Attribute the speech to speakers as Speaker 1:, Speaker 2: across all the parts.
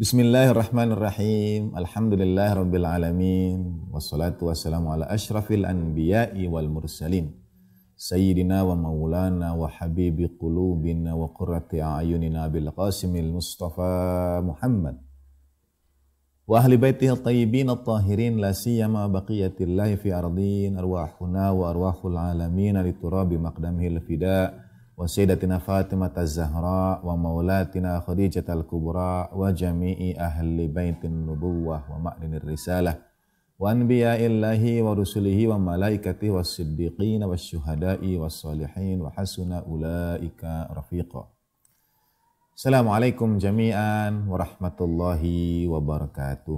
Speaker 1: بسم الله الرحمن الرحيم الحمد لله رب العالمين والصلاة والسلام على أشرف الأنبياء والمرسلين سيدنا ومولانا وحبيب قلوبنا وقرة أعيننا بالقاسم المصطفى محمد وأهل بيته الطيبين الطاهرين لا سيما بقية الله في أرضين أرواحنا وأرواح العالمين لتراب مقدمه الفداء وسيدتنا فاطمة الزهراء ومولاتنا خديجة الكبرى وجميع أهل بيت النبوة ومأذن الرسالة وأنبياء الله ورسله وملائكته والصديقين والشهداء والصالحين وحسن أولئك رفيقا السلام عليكم جميعا ورحمة الله وبركاته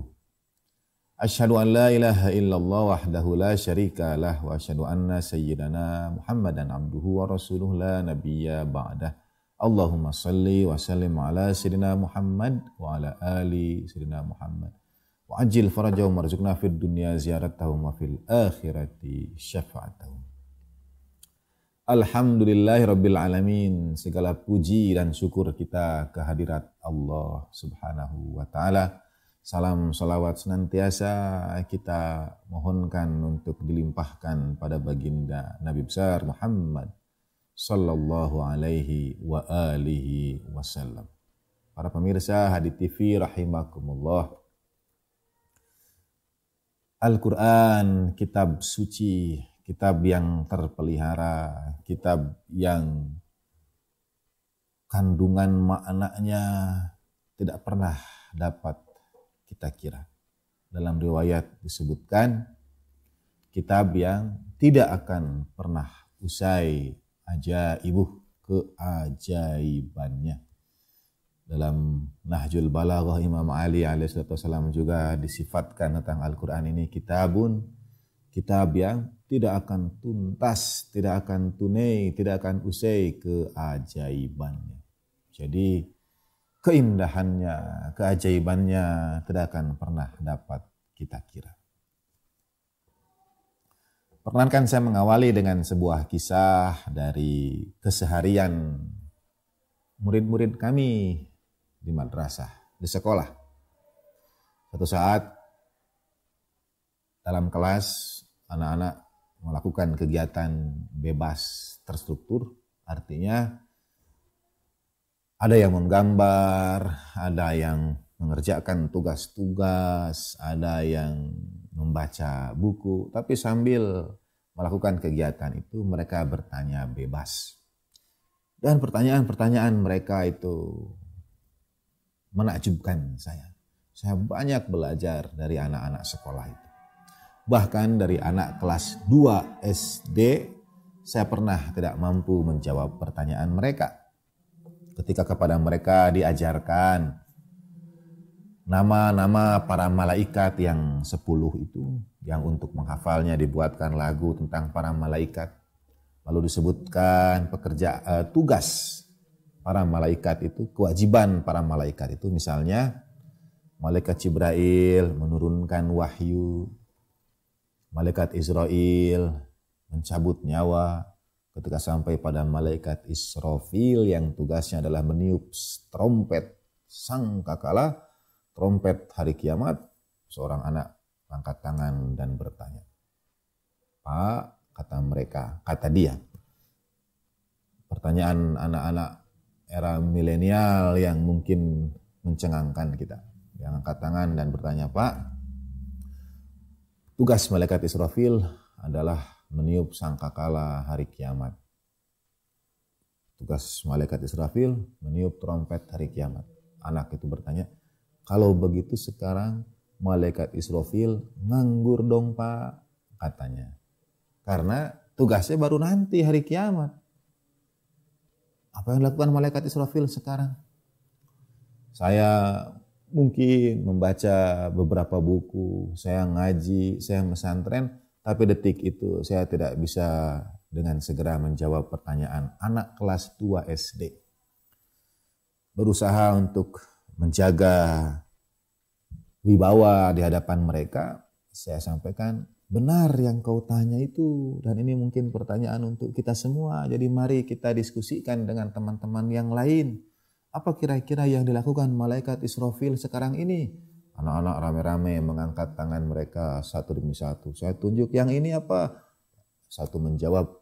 Speaker 1: Asyhadu an la ilaha illallah wahdahu la syarika lah wa asyhadu anna sayyidana Muhammadan abduhu wa rasuluh la nabiyya ba'dah. Allahumma salli wa sallim ala sayyidina Muhammad wa ala ali sayyidina Muhammad. Wa ajil farajahum warzuqna fid dunya ziyaratahum wa fil akhirati syafa'atahum. Alhamdulillahi Rabbil Alamin. Segala puji dan syukur kita kehadirat Allah Subhanahu wa Ta'ala Salam salawat senantiasa kita mohonkan untuk dilimpahkan pada baginda Nabi besar Muhammad sallallahu alaihi wa alihi wasallam. Para pemirsa Hadi TV rahimakumullah. Al-Qur'an kitab suci, kitab yang terpelihara, kitab yang kandungan maknanya tidak pernah dapat kita kira. Dalam riwayat disebutkan kitab yang tidak akan pernah usai ajaibuh keajaibannya. Dalam Nahjul Balaghah Imam Ali alaihissalam juga disifatkan tentang Al-Quran ini kitabun, kitab yang tidak akan tuntas, tidak akan tunai, tidak akan usai keajaibannya. Jadi keindahannya, keajaibannya tidak akan pernah dapat kita kira. Perkenankan saya mengawali dengan sebuah kisah dari keseharian murid-murid kami di madrasah, di sekolah. Suatu saat dalam kelas anak-anak melakukan kegiatan bebas terstruktur, artinya ada yang menggambar, ada yang mengerjakan tugas-tugas, ada yang membaca buku, tapi sambil melakukan kegiatan itu mereka bertanya bebas. Dan pertanyaan-pertanyaan mereka itu menakjubkan saya. Saya banyak belajar dari anak-anak sekolah itu. Bahkan dari anak kelas 2 SD, saya pernah tidak mampu menjawab pertanyaan mereka ketika kepada mereka diajarkan nama-nama para malaikat yang sepuluh itu yang untuk menghafalnya dibuatkan lagu tentang para malaikat lalu disebutkan pekerja uh, tugas para malaikat itu kewajiban para malaikat itu misalnya malaikat Jibril menurunkan wahyu malaikat Israel mencabut nyawa ketika sampai pada malaikat Israfil yang tugasnya adalah meniup trompet sang kakala, trompet hari kiamat, seorang anak angkat tangan dan bertanya, Pak, kata mereka, kata dia, pertanyaan anak-anak era milenial yang mungkin mencengangkan kita. Yang angkat tangan dan bertanya, Pak, tugas malaikat Israfil adalah meniup sangkakala hari kiamat. Tugas malaikat Israfil meniup trompet hari kiamat. Anak itu bertanya, kalau begitu sekarang malaikat Israfil nganggur dong pak, katanya. Karena tugasnya baru nanti hari kiamat. Apa yang dilakukan malaikat Israfil sekarang? Saya mungkin membaca beberapa buku, saya ngaji, saya mesantren, tapi detik itu saya tidak bisa dengan segera menjawab pertanyaan anak kelas 2 SD. Berusaha untuk menjaga wibawa di hadapan mereka, saya sampaikan benar yang kau tanya itu dan ini mungkin pertanyaan untuk kita semua. Jadi mari kita diskusikan dengan teman-teman yang lain. Apa kira-kira yang dilakukan malaikat Israfil sekarang ini? Anak-anak rame-rame mengangkat tangan mereka satu demi satu. Saya tunjuk yang ini apa? Satu menjawab,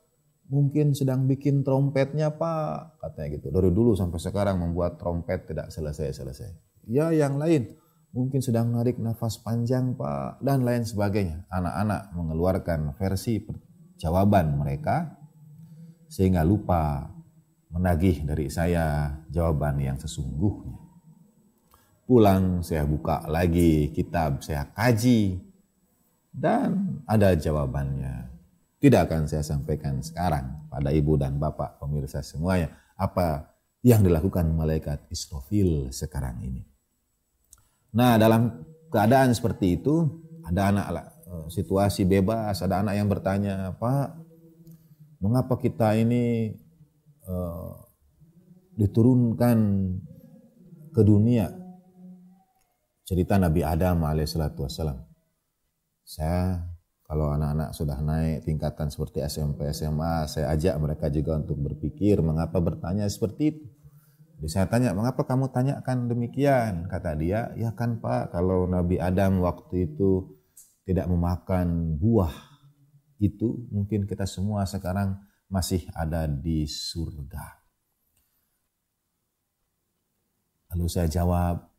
Speaker 1: mungkin sedang bikin trompetnya pak. Katanya gitu. Dari dulu sampai sekarang membuat trompet tidak selesai-selesai. Ya yang lain, mungkin sedang narik nafas panjang pak. Dan lain sebagainya. Anak-anak mengeluarkan versi jawaban mereka sehingga lupa menagih dari saya jawaban yang sesungguhnya. Pulang saya buka lagi kitab, saya kaji. Dan ada jawabannya. Tidak akan saya sampaikan sekarang pada ibu dan bapak pemirsa semuanya. Apa yang dilakukan malaikat Israfil sekarang ini. Nah dalam keadaan seperti itu ada anak eh, situasi bebas, ada anak yang bertanya, Pak, mengapa kita ini uh, diturunkan ke dunia cerita Nabi Adam alaihissalatu wassalam. Saya kalau anak-anak sudah naik tingkatan seperti SMP, SMA, saya ajak mereka juga untuk berpikir mengapa bertanya seperti itu. Jadi saya tanya, mengapa kamu tanyakan demikian? Kata dia, ya kan Pak, kalau Nabi Adam waktu itu tidak memakan buah itu, mungkin kita semua sekarang masih ada di surga. Lalu saya jawab,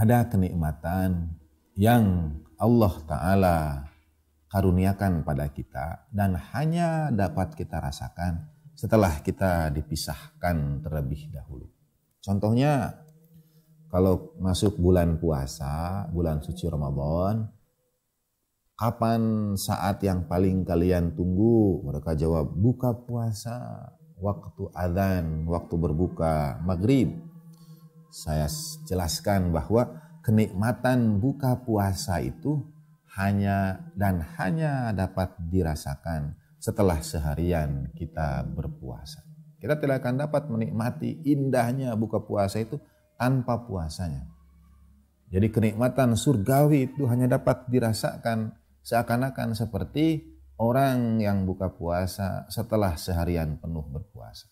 Speaker 1: ada kenikmatan yang Allah Ta'ala karuniakan pada kita dan hanya dapat kita rasakan setelah kita dipisahkan terlebih dahulu. Contohnya, kalau masuk bulan puasa, bulan suci Ramadan, kapan saat yang paling kalian tunggu? Mereka jawab, buka puasa, waktu adzan, waktu berbuka, maghrib saya jelaskan bahwa kenikmatan buka puasa itu hanya dan hanya dapat dirasakan setelah seharian kita berpuasa. Kita tidak akan dapat menikmati indahnya buka puasa itu tanpa puasanya. Jadi kenikmatan surgawi itu hanya dapat dirasakan seakan-akan seperti orang yang buka puasa setelah seharian penuh berpuasa.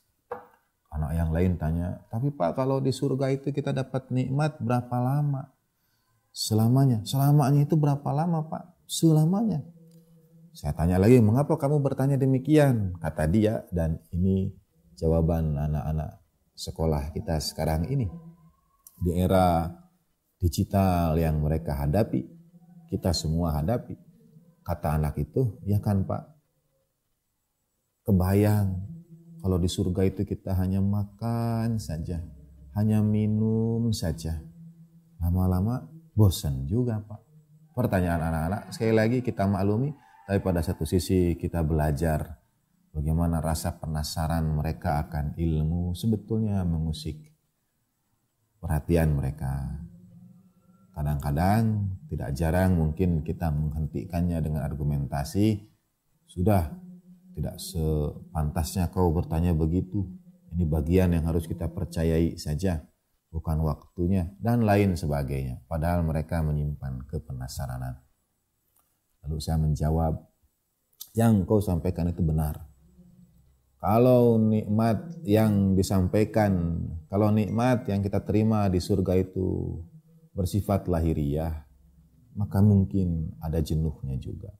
Speaker 1: Anak yang lain tanya, tapi Pak kalau di surga itu kita dapat nikmat berapa lama? Selamanya. Selamanya itu berapa lama Pak? Selamanya. Saya tanya lagi, mengapa kamu bertanya demikian? Kata dia, dan ini jawaban anak-anak sekolah kita sekarang ini. Di era digital yang mereka hadapi, kita semua hadapi. Kata anak itu, ya kan Pak, kebayang kalau di surga itu kita hanya makan saja, hanya minum saja. Lama-lama bosan juga Pak. Pertanyaan anak-anak, sekali lagi kita maklumi, tapi pada satu sisi kita belajar bagaimana rasa penasaran mereka akan ilmu sebetulnya mengusik perhatian mereka. Kadang-kadang tidak jarang mungkin kita menghentikannya dengan argumentasi, sudah tidak sepantasnya kau bertanya begitu. Ini bagian yang harus kita percayai saja, bukan waktunya, dan lain sebagainya. Padahal mereka menyimpan kepenasaranan. Lalu saya menjawab, yang kau sampaikan itu benar. Kalau nikmat yang disampaikan, kalau nikmat yang kita terima di surga itu bersifat lahiriah, maka mungkin ada jenuhnya juga,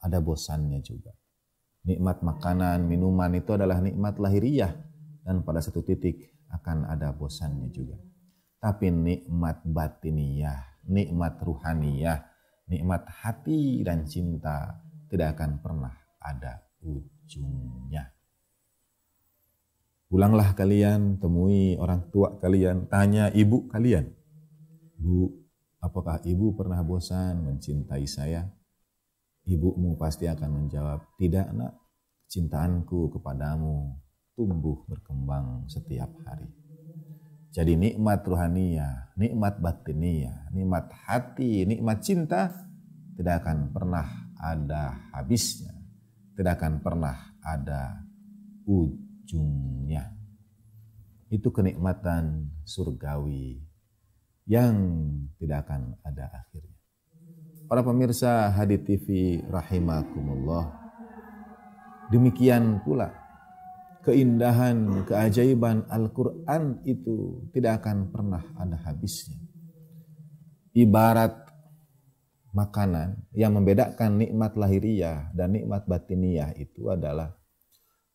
Speaker 1: ada bosannya juga. Nikmat makanan, minuman itu adalah nikmat lahiriah dan pada satu titik akan ada bosannya juga. Tapi nikmat batiniah, nikmat ruhaniyah, nikmat hati dan cinta tidak akan pernah ada ujungnya. Pulanglah kalian, temui orang tua kalian, tanya ibu kalian. Bu, apakah ibu pernah bosan mencintai saya? Ibumu pasti akan menjawab, tidak nak, cintaanku kepadamu tumbuh berkembang setiap hari. Jadi nikmat ruhania, nikmat batinia, nikmat hati, nikmat cinta tidak akan pernah ada habisnya. Tidak akan pernah ada ujungnya. Itu kenikmatan surgawi yang tidak akan ada akhirnya para pemirsa Hadi TV rahimakumullah. Demikian pula keindahan, keajaiban Al-Qur'an itu tidak akan pernah ada habisnya. Ibarat makanan yang membedakan nikmat lahiriah dan nikmat batiniah itu adalah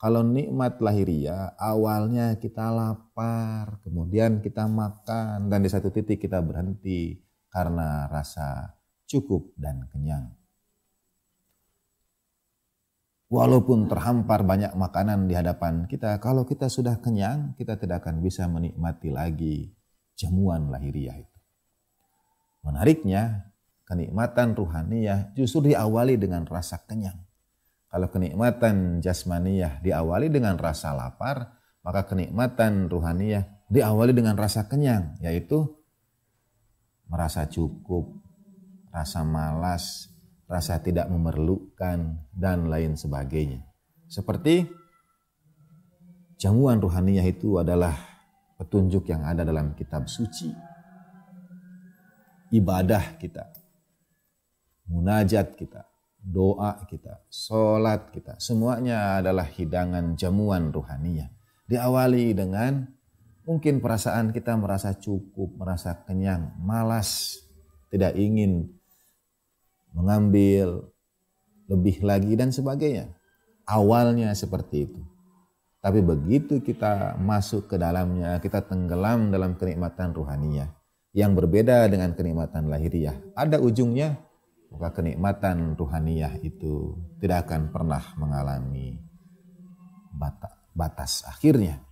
Speaker 1: kalau nikmat lahiriah awalnya kita lapar, kemudian kita makan dan di satu titik kita berhenti karena rasa cukup dan kenyang. Walaupun terhampar banyak makanan di hadapan kita, kalau kita sudah kenyang, kita tidak akan bisa menikmati lagi jamuan lahiriah itu. Menariknya, kenikmatan ruhaniyah justru diawali dengan rasa kenyang. Kalau kenikmatan jasmaniyah diawali dengan rasa lapar, maka kenikmatan ruhaniyah diawali dengan rasa kenyang, yaitu merasa cukup, rasa malas, rasa tidak memerlukan, dan lain sebagainya. Seperti jamuan ruhaniyah itu adalah petunjuk yang ada dalam kitab suci. Ibadah kita, munajat kita, doa kita, sholat kita, semuanya adalah hidangan jamuan ruhaniyah. Diawali dengan mungkin perasaan kita merasa cukup, merasa kenyang, malas, tidak ingin mengambil lebih lagi dan sebagainya. Awalnya seperti itu. Tapi begitu kita masuk ke dalamnya, kita tenggelam dalam kenikmatan ruhaninya yang berbeda dengan kenikmatan lahiriah. Ada ujungnya, maka kenikmatan ruhaniah itu tidak akan pernah mengalami batas akhirnya.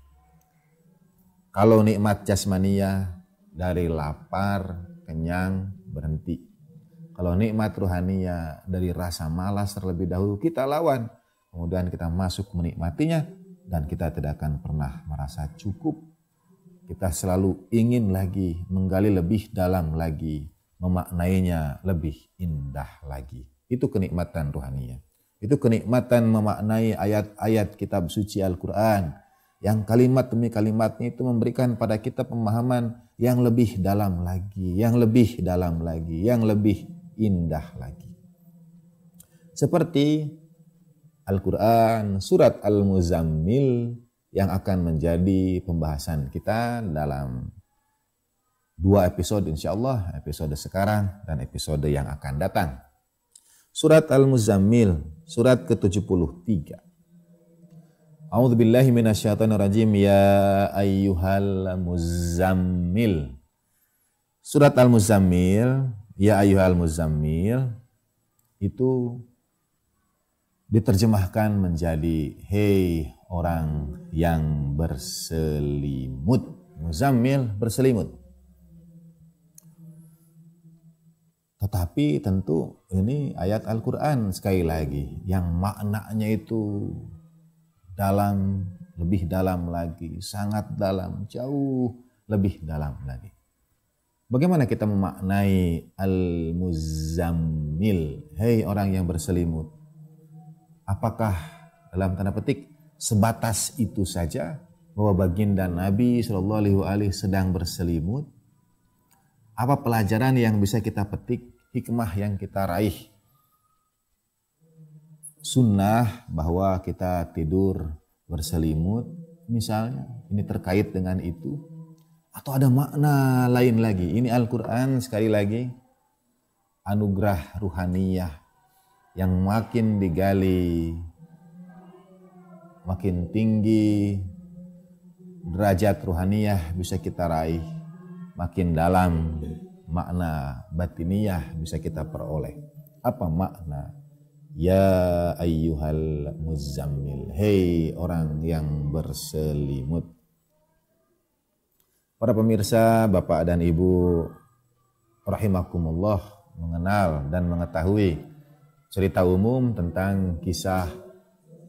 Speaker 1: Kalau nikmat jasmania dari lapar, kenyang, berhenti kalau nikmat ruhaniya dari rasa malas terlebih dahulu kita lawan. Kemudian kita masuk menikmatinya dan kita tidak akan pernah merasa cukup. Kita selalu ingin lagi menggali lebih dalam lagi, memaknainya lebih indah lagi. Itu kenikmatan ruhaniya, Itu kenikmatan memaknai ayat-ayat kitab suci Al-Quran. Yang kalimat demi kalimatnya itu memberikan pada kita pemahaman yang lebih dalam lagi, yang lebih dalam lagi, yang lebih indah lagi. Seperti Al-Quran, surat Al-Muzammil yang akan menjadi pembahasan kita dalam dua episode insya Allah, episode sekarang dan episode yang akan datang. Surat Al-Muzammil, surat ke-73. A'udzu billahi minasyaitonir rajim ya ayyuhal muzammil. Surat Al-Muzammil ya ayuhal muzammil itu diterjemahkan menjadi hei orang yang berselimut. Muzammil berselimut. Tetapi tentu ini ayat Al-Quran sekali lagi yang maknanya itu dalam, lebih dalam lagi, sangat dalam, jauh lebih dalam lagi. Bagaimana kita memaknai al-muzammil? Hei orang yang berselimut. Apakah dalam tanda petik sebatas itu saja bahwa baginda Nabi Shallallahu Alaihi Wasallam sedang berselimut? Apa pelajaran yang bisa kita petik, hikmah yang kita raih? Sunnah bahwa kita tidur berselimut, misalnya, ini terkait dengan itu atau ada makna lain lagi? Ini Al-Quran sekali lagi anugerah ruhaniyah yang makin digali, makin tinggi derajat ruhaniyah bisa kita raih, makin dalam makna batiniyah bisa kita peroleh. Apa makna? Ya ayyuhal muzammil. Hei orang yang berselimut. Para pemirsa, Bapak dan Ibu rahimakumullah mengenal dan mengetahui cerita umum tentang kisah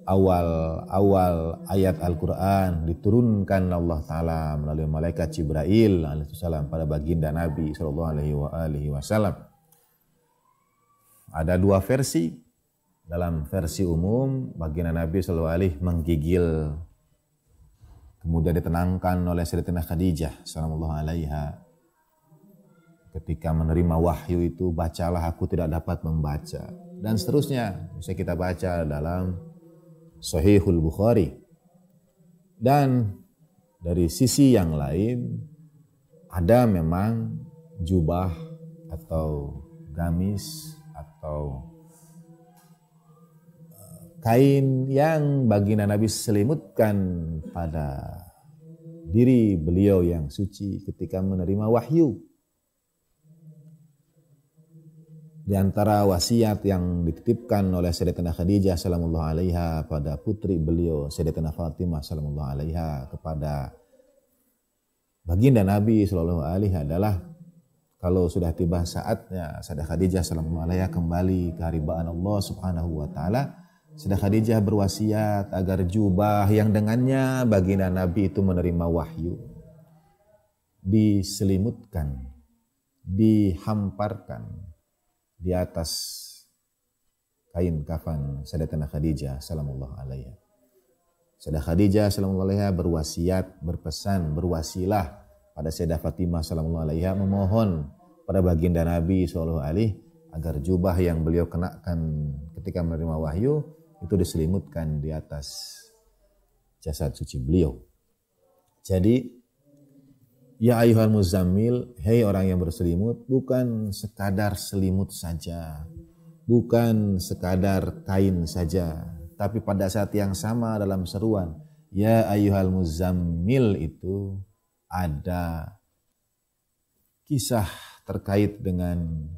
Speaker 1: awal-awal ayat Al-Quran diturunkan Allah Ta'ala melalui malaikat Jibril alaihissalam pada baginda Nabi Shallallahu Alaihi Wasallam. Ada dua versi dalam versi umum baginda Nabi Shallallahu Alaihi menggigil Kemudian ditenangkan oleh Sayyidatina Khadijah sallallahu alaiha. Ketika menerima wahyu itu, bacalah aku tidak dapat membaca. Dan seterusnya, bisa kita baca dalam Sahihul Bukhari. Dan dari sisi yang lain, ada memang jubah atau gamis atau kain yang baginda Nabi selimutkan pada diri beliau yang suci ketika menerima wahyu. Di antara wasiat yang dititipkan oleh Sayyidatina Khadijah sallallahu alaiha pada putri beliau Sayyidatina Fatimah sallallahu alaiha kepada baginda Nabi sallallahu alaihi adalah kalau sudah tiba saatnya Sayyidatina Khadijah sallallahu alaiha kembali ke haribaan Allah subhanahu wa ta'ala sedang Khadijah berwasiat agar jubah yang dengannya baginda Nabi itu menerima wahyu diselimutkan, dihamparkan di atas kain kafan Sayyidatina Khadijah sallallahu alaiha. Sayyidah Khadijah sallallahu alaiha berwasiat, berpesan, berwasilah pada Sayyidah Fatimah sallallahu alaiha memohon pada baginda Nabi sallallahu alaihi agar jubah yang beliau kenakan ketika menerima wahyu itu diselimutkan di atas jasad suci beliau. Jadi, ya ayuhan muzammil, hei orang yang berselimut, bukan sekadar selimut saja, bukan sekadar kain saja, tapi pada saat yang sama dalam seruan, ya ayuhal muzammil itu ada kisah terkait dengan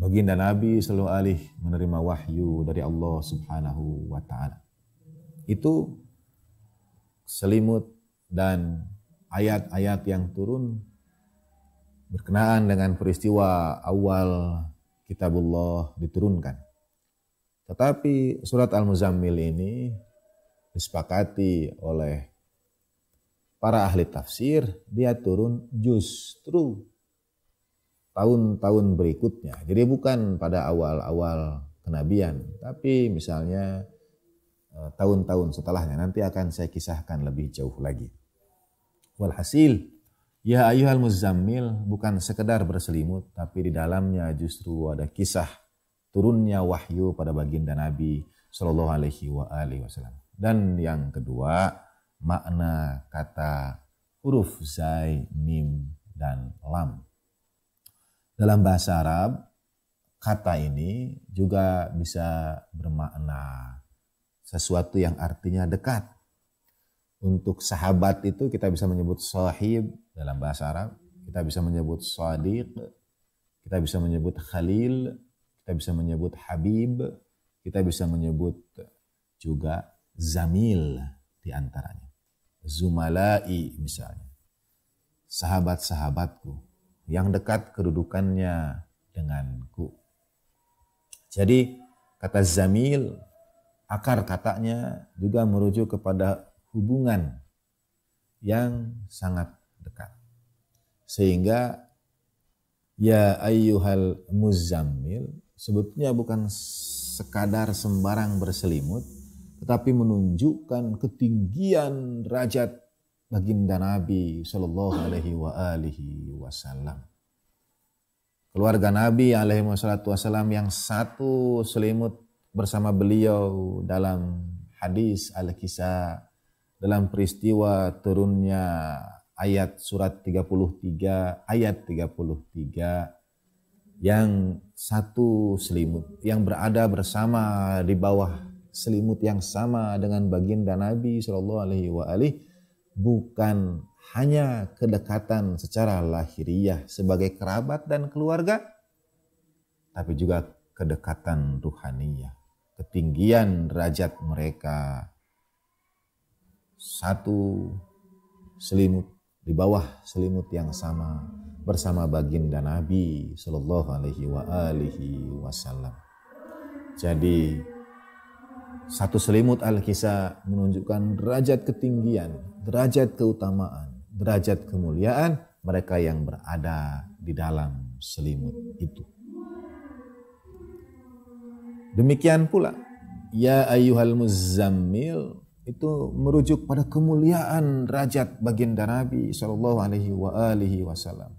Speaker 1: baginda Nabi selalu alih menerima wahyu dari Allah Subhanahu wa taala. Itu selimut dan ayat-ayat yang turun berkenaan dengan peristiwa awal kitabullah diturunkan. Tetapi surat Al-Muzammil ini disepakati oleh para ahli tafsir dia turun justru tahun-tahun berikutnya. Jadi bukan pada awal-awal kenabian, tapi misalnya eh, tahun-tahun setelahnya. Nanti akan saya kisahkan lebih jauh lagi. Walhasil, ya ayuhal muzammil bukan sekedar berselimut, tapi di dalamnya justru ada kisah turunnya wahyu pada baginda Nabi Shallallahu Alaihi Wasallam. Dan yang kedua, makna kata huruf zai, mim, dan lam. Dalam bahasa Arab, kata ini juga bisa bermakna sesuatu yang artinya dekat. Untuk sahabat itu kita bisa menyebut sahib dalam bahasa Arab, kita bisa menyebut sadiq, kita bisa menyebut khalil, kita bisa menyebut habib, kita bisa menyebut juga zamil di antaranya. Zumalai misalnya. Sahabat-sahabatku, yang dekat kedudukannya denganku. Jadi kata zamil, akar katanya juga merujuk kepada hubungan yang sangat dekat. Sehingga ya ayyuhal muzammil sebetulnya bukan sekadar sembarang berselimut, tetapi menunjukkan ketinggian derajat baginda Nabi Shallallahu Alaihi wa alihi Wasallam. Keluarga Nabi Alaihi Wasallam yang satu selimut bersama beliau dalam hadis al-kisah dalam peristiwa turunnya ayat surat 33 ayat 33 yang satu selimut yang berada bersama di bawah selimut yang sama dengan baginda Nabi Shallallahu Alaihi Wasallam bukan hanya kedekatan secara lahiriah sebagai kerabat dan keluarga, tapi juga kedekatan ruhaniah, ketinggian derajat mereka. Satu selimut di bawah selimut yang sama bersama baginda Nabi Shallallahu Alaihi Wasallam. Jadi satu selimut Al-Kisah menunjukkan derajat ketinggian, derajat keutamaan, derajat kemuliaan mereka yang berada di dalam selimut itu. Demikian pula, ya Ayuhal Muzzammil itu merujuk pada kemuliaan derajat baginda Nabi Shallallahu Alaihi wa alihi Wasallam.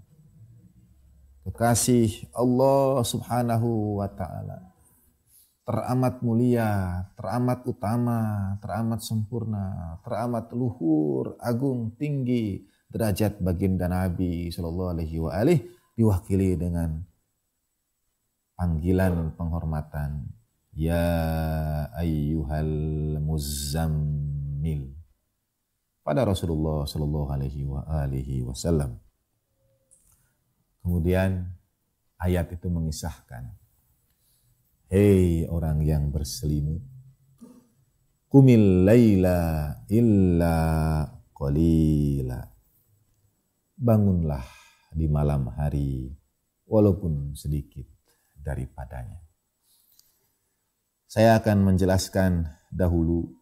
Speaker 1: Kekasih Allah Subhanahu Wa Taala teramat mulia, teramat utama, teramat sempurna, teramat luhur, agung, tinggi derajat baginda Nabi Shallallahu Alaihi wa alih, diwakili dengan panggilan penghormatan ya ayyuhal muzammil pada Rasulullah Shallallahu Alaihi wa alihi Wasallam. Kemudian ayat itu mengisahkan Hei orang yang berselimut. Kumil layla illa qalila. Bangunlah di malam hari walaupun sedikit daripadanya. Saya akan menjelaskan dahulu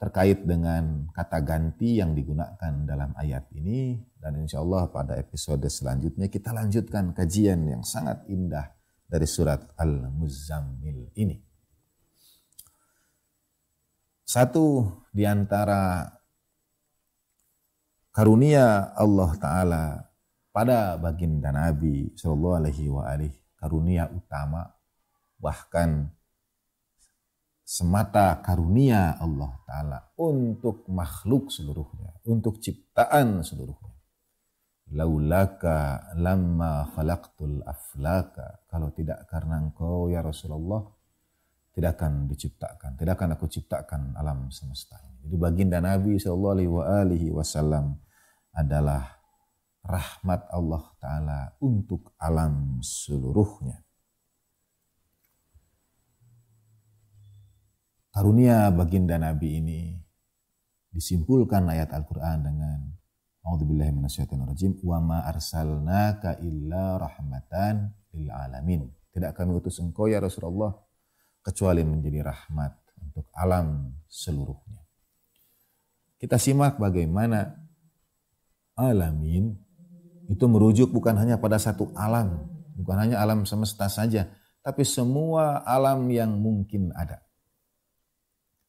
Speaker 1: terkait dengan kata ganti yang digunakan dalam ayat ini dan insya Allah pada episode selanjutnya kita lanjutkan kajian yang sangat indah dari surat Al-Muzammil ini. Satu di antara karunia Allah Ta'ala pada baginda Nabi Shallallahu Alaihi wa alihi, karunia utama bahkan semata karunia Allah Ta'ala untuk makhluk seluruhnya, untuk ciptaan seluruhnya laulaka lama khalaqtul aflaka kalau tidak karena engkau ya Rasulullah tidak akan diciptakan tidak akan aku ciptakan alam semesta ini jadi baginda Nabi sallallahu alaihi wasallam adalah rahmat Allah taala untuk alam seluruhnya karunia baginda Nabi ini disimpulkan ayat Al-Qur'an dengan A'udzubillahi minasyaitonirrajim. Wa ma arsalnaka illa rahmatan lil alamin. Tidak kami utus engkau ya Rasulullah kecuali menjadi rahmat untuk alam seluruhnya. Kita simak bagaimana alamin itu merujuk bukan hanya pada satu alam, bukan hanya alam semesta saja, tapi semua alam yang mungkin ada.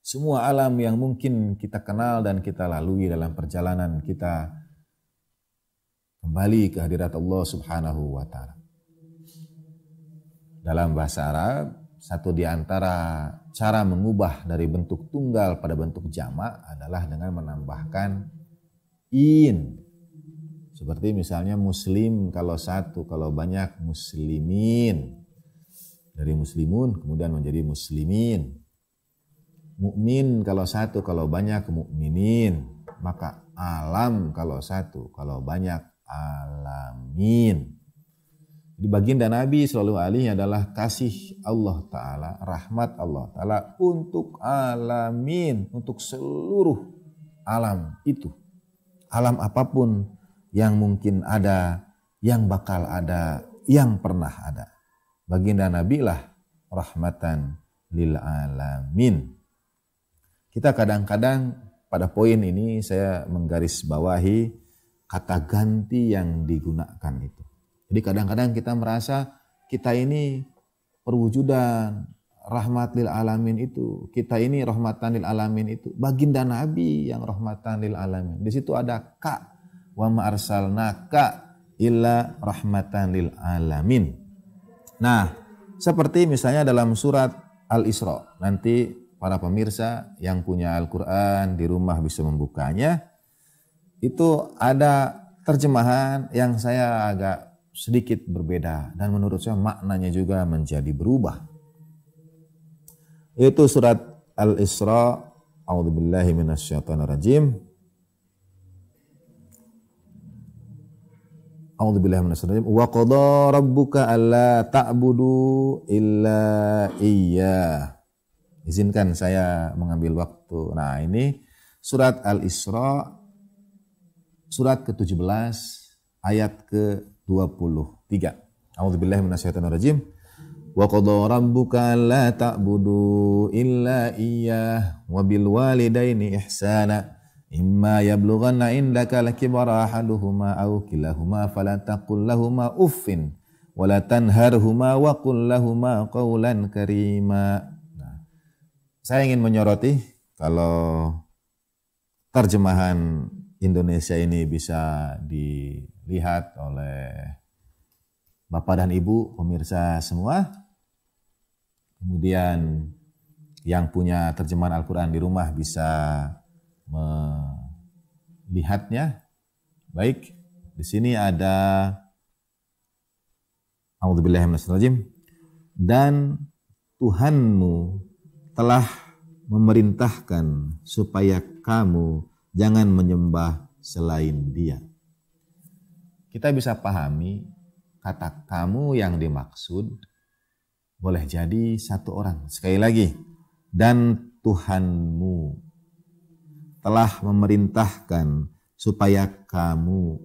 Speaker 1: Semua alam yang mungkin kita kenal dan kita lalui dalam perjalanan kita kembali ke hadirat Allah Subhanahu wa taala. Dalam bahasa Arab, satu di antara cara mengubah dari bentuk tunggal pada bentuk jamak adalah dengan menambahkan in. Seperti misalnya muslim kalau satu, kalau banyak muslimin. Dari muslimun kemudian menjadi muslimin. Mukmin kalau satu, kalau banyak mukminin. Maka alam kalau satu, kalau banyak alamin. Di baginda Nabi selalu Alaihi adalah kasih Allah Taala, rahmat Allah Taala untuk alamin, untuk seluruh alam itu, alam apapun yang mungkin ada, yang bakal ada, yang pernah ada. Baginda Nabi lah rahmatan lil alamin. Kita kadang-kadang pada poin ini saya menggaris bawahi kata ganti yang digunakan itu. Jadi kadang-kadang kita merasa kita ini perwujudan rahmat lil alamin itu, kita ini rahmatan lil alamin itu, baginda nabi yang rahmatan lil alamin. Di situ ada ka wa ma arsalnaka illa rahmatan lil alamin. Nah, seperti misalnya dalam surat Al-Isra. Nanti para pemirsa yang punya Al-Qur'an di rumah bisa membukanya itu ada terjemahan yang saya agak sedikit berbeda dan menurut saya maknanya juga menjadi berubah. Itu surat Al-Isra, A'udzubillahi minasyaitonirrajim. A'udzubillahi minasyaitonirrajim. Wa qada rabbuka alla ta'budu illa iya. Izinkan saya mengambil waktu. Nah, ini surat Al-Isra surat ke-17 ayat ke-23. A'udzubillahi rajim. Wa qadha rabbuka la ta'budu illa iyyah wa bil walidaini ihsana. Imma yablughanna indaka lakibara ahaduhuma aw kilahuma fala taqul lahumā uffin wa la tanharhuma wa qul lahumā qawlan karima. Nah, saya ingin menyoroti kalau terjemahan Indonesia ini bisa dilihat oleh Bapak dan Ibu pemirsa semua. Kemudian yang punya terjemahan Al-Quran di rumah bisa melihatnya. Baik, di sini ada Alhamdulillahirrahmanirrahim. Dan Tuhanmu telah memerintahkan supaya kamu Jangan menyembah selain dia. Kita bisa pahami kata kamu yang dimaksud boleh jadi satu orang. Sekali lagi, dan Tuhanmu telah memerintahkan supaya kamu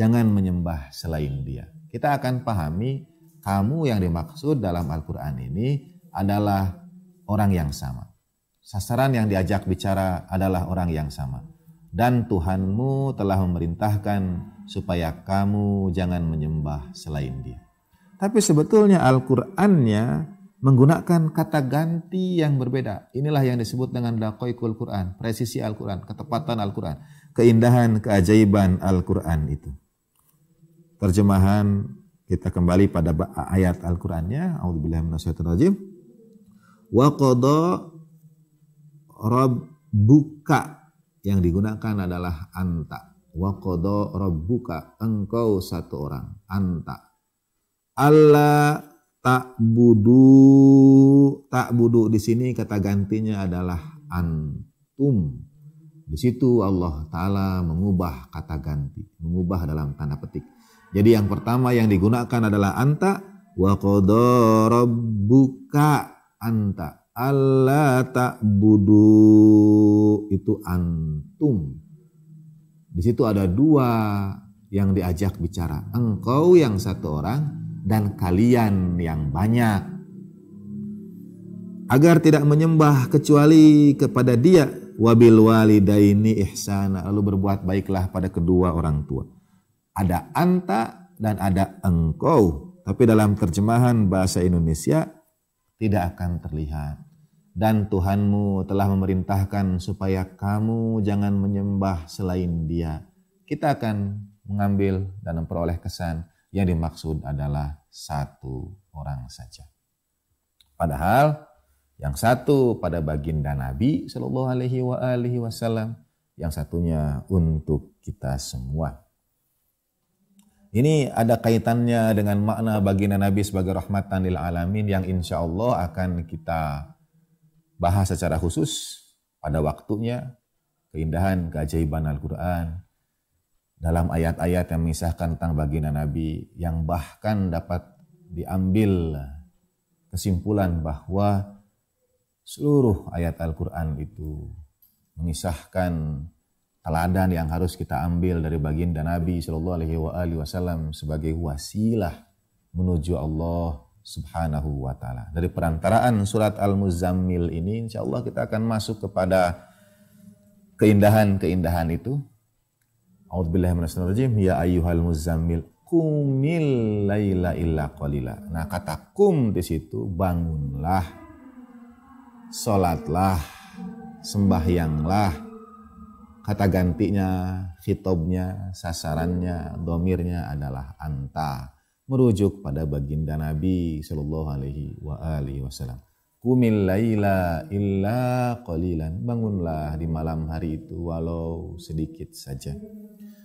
Speaker 1: jangan menyembah selain dia. Kita akan pahami kamu yang dimaksud dalam Al-Quran ini adalah orang yang sama. Sasaran yang diajak bicara adalah orang yang sama. Dan Tuhanmu telah memerintahkan supaya kamu jangan menyembah selain dia. Tapi sebetulnya Al-Qur'annya menggunakan kata ganti yang berbeda. Inilah yang disebut dengan dakwah Quran, presisi Al-Quran, ketepatan Al-Quran, keindahan, keajaiban Al-Quran itu. Terjemahan kita kembali pada ayat Al-Qurannya. A'udzubillahiminasyaitonirrajim. Wa qadha buka yang digunakan adalah anta. Wa qada rabbuka engkau satu orang, anta. Allah tak budu tak budu di sini kata gantinya adalah antum. Di situ Allah Ta'ala mengubah kata ganti, mengubah dalam tanda petik. Jadi yang pertama yang digunakan adalah anta, wa qada rabbuka anta Allah tak budu itu antum. Di situ ada dua yang diajak bicara. Engkau yang satu orang dan kalian yang banyak. Agar tidak menyembah kecuali kepada dia. Wabil walidaini ihsana. Lalu berbuat baiklah pada kedua orang tua. Ada anta dan ada engkau. Tapi dalam terjemahan bahasa Indonesia tidak akan terlihat. Dan Tuhanmu telah memerintahkan supaya kamu jangan menyembah selain dia. Kita akan mengambil dan memperoleh kesan yang dimaksud adalah satu orang saja. Padahal yang satu pada baginda Nabi Shallallahu Alaihi Wasallam, yang satunya untuk kita semua. Ini ada kaitannya dengan makna baginda Nabi sebagai rahmatan lil alamin yang insya Allah akan kita bahas secara khusus pada waktunya keindahan keajaiban Al-Quran dalam ayat-ayat yang mengisahkan tentang baginda Nabi yang bahkan dapat diambil kesimpulan bahwa seluruh ayat Al-Quran itu mengisahkan teladan yang harus kita ambil dari baginda Nabi Shallallahu Alaihi Wasallam sebagai wasilah menuju Allah Subhanahu Wa Taala. Dari perantaraan surat Al Muzammil ini, insya Allah kita akan masuk kepada keindahan-keindahan itu. Alhamdulillahirobbilalamin. Ya ayuhal muzammil kumil laila illa qalila. Nah, kata kum di situ bangunlah, solatlah, sembahyanglah, kata gantinya, khitobnya, sasarannya, domirnya adalah anta. Merujuk pada baginda Nabi Shallallahu Alaihi wa alihi Wasallam. Kumil laila illa qalilan. Bangunlah di malam hari itu walau sedikit saja.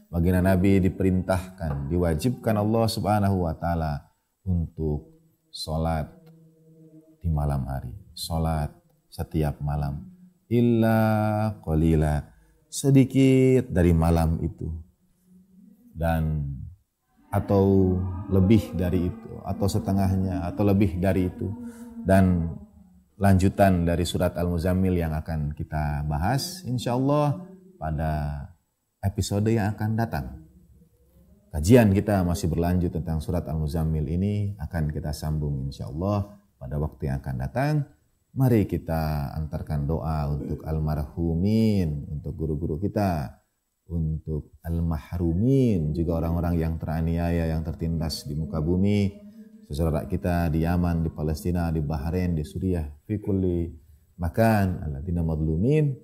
Speaker 1: Baginda Nabi diperintahkan, diwajibkan Allah Subhanahu wa taala untuk sholat di malam hari. Sholat setiap malam. Illa qalilan sedikit dari malam itu dan atau lebih dari itu atau setengahnya atau lebih dari itu dan lanjutan dari surat Al-Muzammil yang akan kita bahas insya Allah pada episode yang akan datang. Kajian kita masih berlanjut tentang surat Al-Muzammil ini akan kita sambung insya Allah pada waktu yang akan datang. Mari kita antarkan doa untuk almarhumin, untuk guru-guru kita, untuk almarhumin juga orang-orang yang teraniaya, yang tertindas di muka bumi, saudara kita di Yaman, di Palestina, di Bahrain, di Suriah, Fikuli, makan, Aladina madlumin,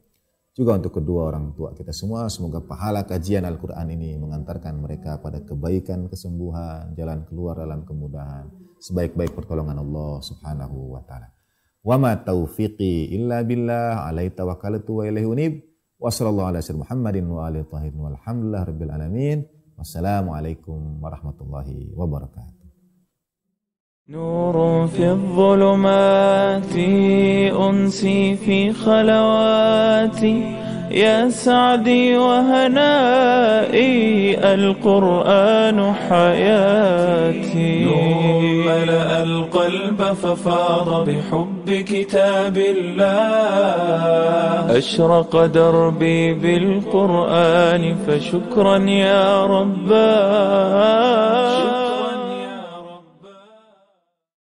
Speaker 1: juga untuk kedua orang tua kita semua, semoga pahala kajian Al-Quran ini mengantarkan mereka pada kebaikan, kesembuhan, jalan keluar dalam kemudahan, sebaik-baik pertolongan Allah subhanahu wa ta'ala. وما توفيقي إلا بالله عليه توكلت وإليه أنيب وصلى الله على سيدنا محمد وآله الطاهرين والحمد لله رب العالمين والسلام عليكم ورحمة الله وبركاته
Speaker 2: نور في الظلمات أنسي في خلواتي يا سعدي وهنائي القرآن حياتي نور ملأ القلب ففاض بحب كتاب الله أشرق دربي بالقرآن فشكرا يا رباه